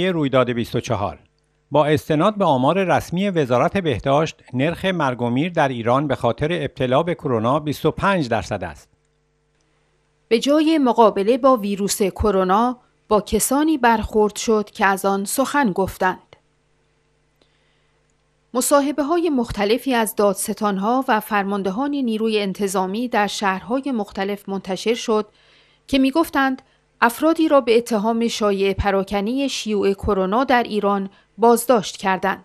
رویداد 24 با استناد به آمار رسمی وزارت بهداشت نرخ مرگومیر در ایران به خاطر ابتلا به کرونا 25 درصد است. به جای مقابله با ویروس کرونا با کسانی برخورد شد که از آن سخن گفتند. مصاحبه های مختلفی از ها و فرماندهان نیروی انتظامی در شهرهای مختلف منتشر شد که می گفتند افرادی را به اتهام شایع پراکنی شیوع کرونا در ایران بازداشت کردند.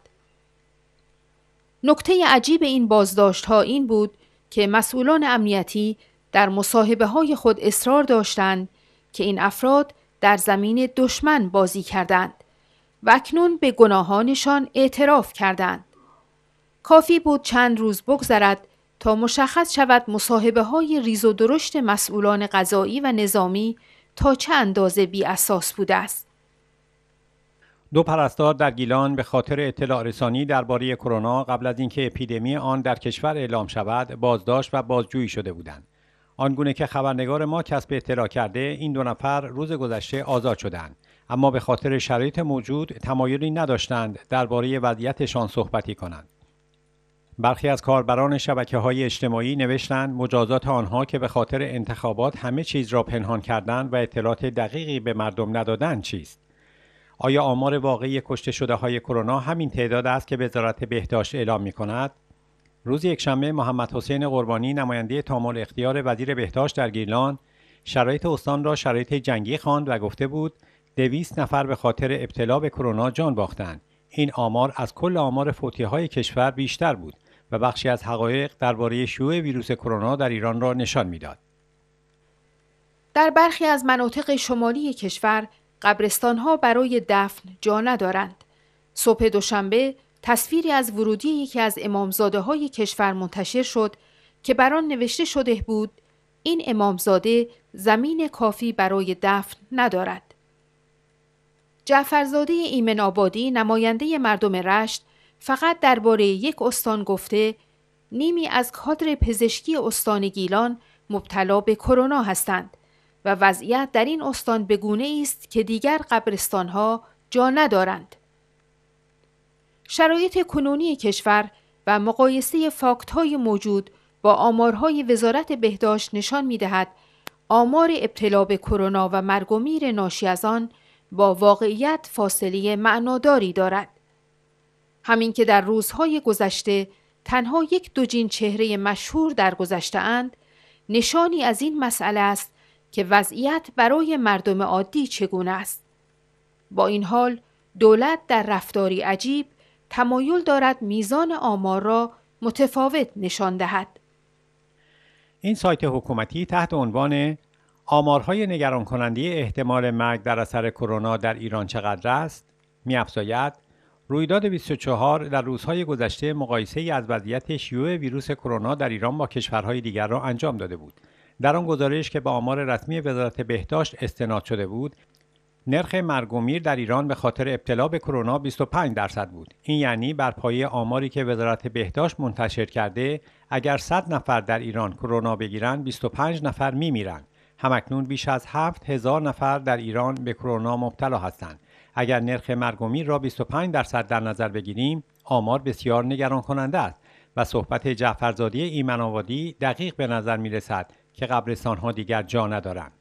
نکته عجیب این بازداشت ها این بود که مسئولان امنیتی در مصاحبه های خود اصرار داشتند که این افراد در زمین دشمن بازی کردند و اکنون به گناهانشان اعتراف کردند. کافی بود چند روز بگذرد تا مشخص شود مصاحبه های ریز و درشت مسئولان قضایی و نظامی تا چه اندازه بی اساس بوده است. دو پرستار در گیلان به خاطر اطلاع رسانی درباره کرونا قبل از اینکه اپیدمی آن در کشور اعلام شود بازداشت و بازجویی شده بودند. آنگونه که خبرنگار ما کسب اطلاع کرده این دو نفر روز گذشته آزاد شدند اما به خاطر شرایط موجود تمایلی نداشتند درباره وضعیتشان صحبتی کنند. برخی از کاربران شبکه های اجتماعی نوشتند مجازات آنها که به خاطر انتخابات همه چیز را پنهان کردند و اطلاعات دقیقی به مردم ندادن چیست؟ آیا آمار واقعی کشته شده های کرونا همین تعداد است که وزارت بهداشت اعلام می کند؟ روز یکشنبه محمد حسین قربانی نماینده تامل اختیار وزیر بهداشت در گیلان شرایط استان را شرایط جنگی خواند و گفته بود دویست نفر به خاطر ابتلا به کرونا جان باختند این آمار از کل آمار فوتی های کشور بیشتر بود و بخشی از حقایق درباره شیوع ویروس کرونا در ایران را نشان میداد. در برخی از مناطق شمالی کشور ها برای دفن جا ندارند. صبح دوشنبه تصویری از ورودی یکی از امامزاده های کشور منتشر شد که بر آن نوشته شده بود این امامزاده زمین کافی برای دفن ندارد. جعفرزاده ایمن آبادی نماینده مردم رشت فقط درباره یک استان گفته نیمی از کادر پزشکی استان گیلان مبتلا به کرونا هستند و وضعیت در این استان بگونه است که دیگر قبرستانها جا ندارند. شرایط کنونی کشور و مقایسه فاکت های موجود با آمارهای وزارت بهداشت نشان می دهد آمار ابتلا به کرونا و مرگ و میر ناشی از آن با واقعیت فاصله معناداری دارد. همین که در روزهای گذشته تنها یک دو جین چهره مشهور گذشته اند نشانی از این مسئله است که وضعیت برای مردم عادی چگونه است با این حال دولت در رفتاری عجیب تمایل دارد میزان آمار را متفاوت نشان دهد این سایت حکومتی تحت عنوان آمارهای نگران کننده احتمال مرگ در اثر کرونا در ایران چقدر است میافزاید رویداد 24 در روزهای گذشته مقایسه ای از وضعیت شیوع ویروس کرونا در ایران با کشورهای دیگر را انجام داده بود. در آن گزارش که به آمار رسمی وزارت بهداشت استناد شده بود، نرخ مرگ و میر در ایران به خاطر ابتلا به کرونا 25 درصد بود. این یعنی بر پایه آماری که وزارت بهداشت منتشر کرده، اگر 100 نفر در ایران کرونا بگیرند 25 نفر میمیرند. همکنون بیش از هفت هزار نفر در ایران به کرونا مبتلا هستند. اگر نرخ مرگومی را 25 درصد در نظر بگیریم، آمار بسیار نگران کننده است و صحبت جعفرزادی ایمن دقیق به نظر می رسد که قبرستان ها دیگر جا ندارند.